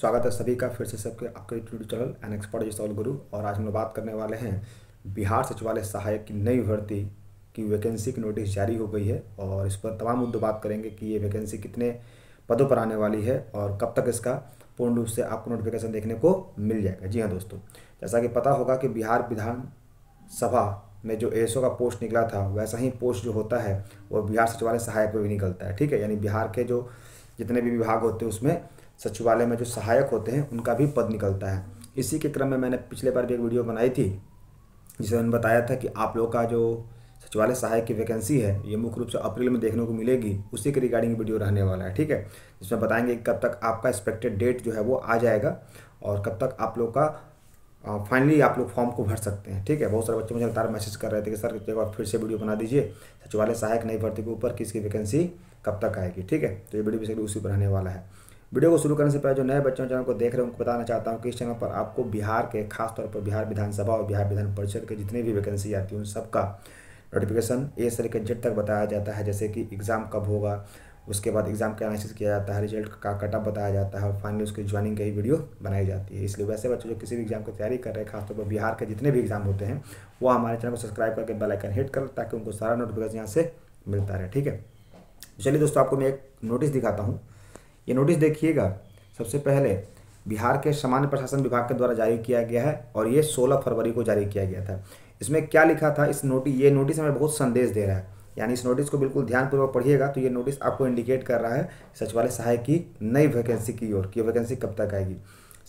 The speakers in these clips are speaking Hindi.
स्वागत है सभी का फिर से सबके आपके यूट्यूब चैनल एन एक्सपर्ट जिसौल गुरु और आज हम लोग बात करने वाले हैं बिहार सचिवालय सहायक की नई भर्ती की वैकेंसी की नोटिस जारी हो गई है और इस पर तमाम मुद्दों बात करेंगे कि ये वैकेंसी कितने पदों पर आने वाली है और कब तक इसका पूर्ण रूप से आपको नोटिफिकेशन देखने को मिल जाएगा जी हाँ दोस्तों जैसा कि पता होगा कि बिहार विधानसभा में जो एस का पोस्ट निकला था वैसा ही पोस्ट जो होता है वो बिहार सचिवालय सहायक में भी निकलता है ठीक है यानी बिहार के जो जितने भी विभाग होते हैं उसमें सचिवालय में जो सहायक होते हैं उनका भी पद निकलता है इसी के क्रम में मैंने पिछले बार भी एक वीडियो बनाई थी जिसमें मैंने बताया था कि आप लोगों का जो सचिवालय सहायक की वैकेंसी है ये मुख्य रूप से अप्रैल में देखने को मिलेगी उसी के रिगार्डिंग वीडियो रहने वाला है ठीक है जिसमें बताएंगे कब तक आपका एक्सपेक्टेड डेट जो है वो आ जाएगा और कब तक आप लोग का फाइनली आप लोग फॉर्म को भर सकते हैं ठीक है बहुत सारे बच्चे मुझे लगातार मैसेज कर रहे थे कि सर एक बार फिर से वीडियो बना दीजिए सचिवालय सहायक नई भर्ती के ऊपर किसकी वैकेंसी कब तक आएगी ठीक है तो ये वीडियो बेसिकली उसी पर रहने वाला है वीडियो को शुरू करने से पहले जो नए बच्चों चैनल को देख रहे हैं उनको बताना चाहता हूँ कि इस चैनल पर आपको बिहार के खासतौर पर बिहार विधानसभा और बिहार विधान परिषद के जितने भी वैकेंसी आती है उन सबका नोटिफिकेशन ए से लेकर जेड तक बताया जाता है जैसे कि एग्ज़ाम कब होगा उसके बाद एग्ज़ाम का एनालिसिस किया जाता है रिजल्ट का कटअप बताया जाता है और फाइनली उसकी ज्वाइनिंग की वीडियो बनाई जाती है इसलिए वैसे बच्चों जो किसी भी एग्ज़ाम की तैयारी कर रहे हैं खासतौर पर बिहार के जितने भी एग्ज़ाम होते हैं वो हमारे चैनल को सब्सक्राइब करके बेल आइकन हिट कर ताकि उनको सारा नोटिफिकेशन यहाँ से मिलता रहे ठीक है चलिए दोस्तों आपको मैं एक नोटिस दिखाता हूँ ये नोटिस देखिएगा सबसे पहले बिहार के सामान्य प्रशासन विभाग के द्वारा जारी किया गया है और ये 16 फरवरी को जारी किया गया था इसमें क्या लिखा था इस नोटिस ये नोटिस हमें बहुत संदेश दे रहा है यानी इस नोटिस को बिल्कुल ध्यानपूर्वक पढ़िएगा तो ये नोटिस आपको इंडिकेट कर रहा है सचिवालय सहायक की नई वैकेंसी की ओर की वैकेंसी कब तक आएगी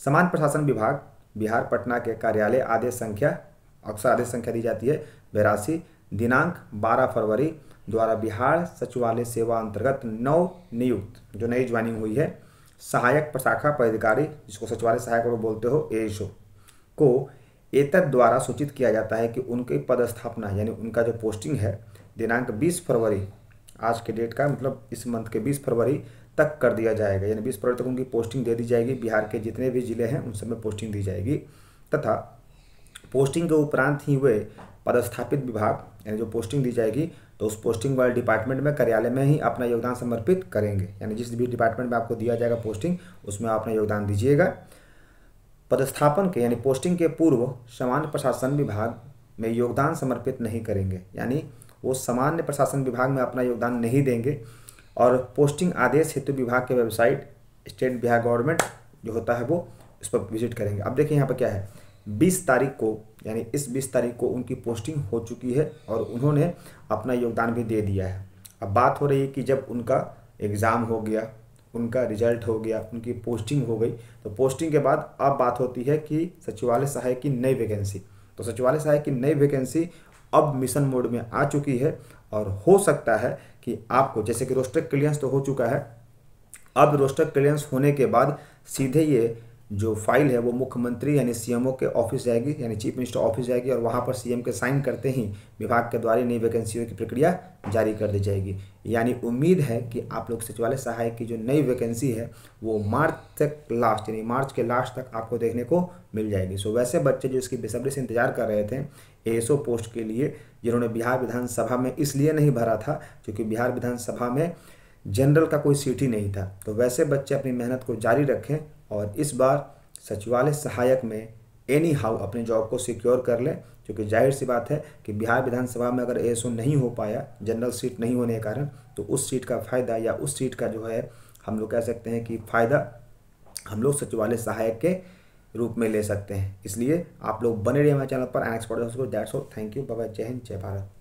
समान प्रशासन विभाग बिहार पटना के कार्यालय आदेश संख्या अक्सर आदेश संख्या दी जाती है बेरासी दिनांक 12 फरवरी द्वारा बिहार सचिवालय सेवा अंतर्गत नव नियुक्त जो नई ज्वाइनिंग हुई है सहायक प्रशाखा पदाधिकारी जिसको सचिवालय सहायक बोलते हो एशो को एतद द्वारा सूचित किया जाता है कि उनकी पदस्थापना यानी उनका जो पोस्टिंग है दिनांक 20 फरवरी आज के डेट का मतलब इस मंथ के 20 फरवरी तक कर दिया जाएगा यानी 20 फरवरी तक उनकी पोस्टिंग दे दी जाएगी बिहार के जितने भी जिले हैं उन सब में पोस्टिंग दी जाएगी तथा पोस्टिंग के उपरांत ही वे पदस्थापित विभाग यानी जो पोस्टिंग दी जाएगी तो उस पोस्टिंग वाले डिपार्टमेंट में कार्यालय में ही अपना योगदान समर्पित करेंगे यानी जिस भी डिपार्टमेंट में आपको दिया जाएगा पोस्टिंग उसमें आप अपना योगदान दीजिएगा पदस्थापन के यानी पोस्टिंग के पूर्व सामान्य प्रशासन विभाग में योगदान समर्पित नहीं करेंगे यानी वो सामान्य प्रशासन विभाग में अपना योगदान नहीं देंगे और पोस्टिंग आदेश हेतु विभाग के वेबसाइट स्टेट बिहार गवर्नमेंट जो होता है वो उस पर विजिट करेंगे अब देखिए यहाँ पर क्या है बीस तारीख को यानी इस बीस तारीख को उनकी पोस्टिंग हो चुकी है और उन्होंने अपना योगदान भी दे दिया है अब बात हो रही है कि जब उनका एग्ज़ाम हो गया उनका रिजल्ट हो गया उनकी पोस्टिंग हो गई तो पोस्टिंग के बाद अब बात होती है कि सचिवालय सहायक की नई वैकेंसी तो सचिवालय सहायक की नई वैकेंसी अब मिशन मोड में आ चुकी है और हो सकता है कि आपको जैसे कि रोस्टर क्लियरेंस तो हो चुका है अब रोस्टर क्लियरेंस होने के बाद सीधे ये जो फाइल है वो मुख्यमंत्री यानी सीएमओ के ऑफिस जाएगी यानी चीफ मिनिस्टर ऑफिस जाएगी और वहाँ पर सीएम के साइन करते ही विभाग के द्वारा नई वैकेंसियों की प्रक्रिया जारी कर दी जाएगी यानी उम्मीद है कि आप लोग सचिवालय सहायक की जो नई वैकेंसी है वो मार्च तक लास्ट यानी मार्च के लास्ट तक आपको देखने को मिल जाएगी सो वैसे बच्चे जो इसकी बेसब्री से इंतजार कर रहे थे एएसओ पोस्ट के लिए जिन्होंने बिहार विधानसभा में इसलिए नहीं भरा था क्योंकि बिहार विधानसभा में जनरल का कोई सीट ही नहीं था तो वैसे बच्चे अपनी मेहनत को जारी रखें और इस बार सचिवालय सहायक में एनी हाउ अपने जॉब को सिक्योर कर लें क्योंकि जाहिर सी बात है कि बिहार विधानसभा में अगर ए नहीं हो पाया जनरल सीट नहीं होने के कारण तो उस सीट का फ़ायदा या उस सीट का जो है हम लोग कह सकते हैं कि फ़ायदा हम लोग सचिवालय सहायक के रूप में ले सकते हैं इसलिए आप लोग बने रहिए हमारे चैनल पर an expert that's all thank you बाबा जय हिंद जय भारत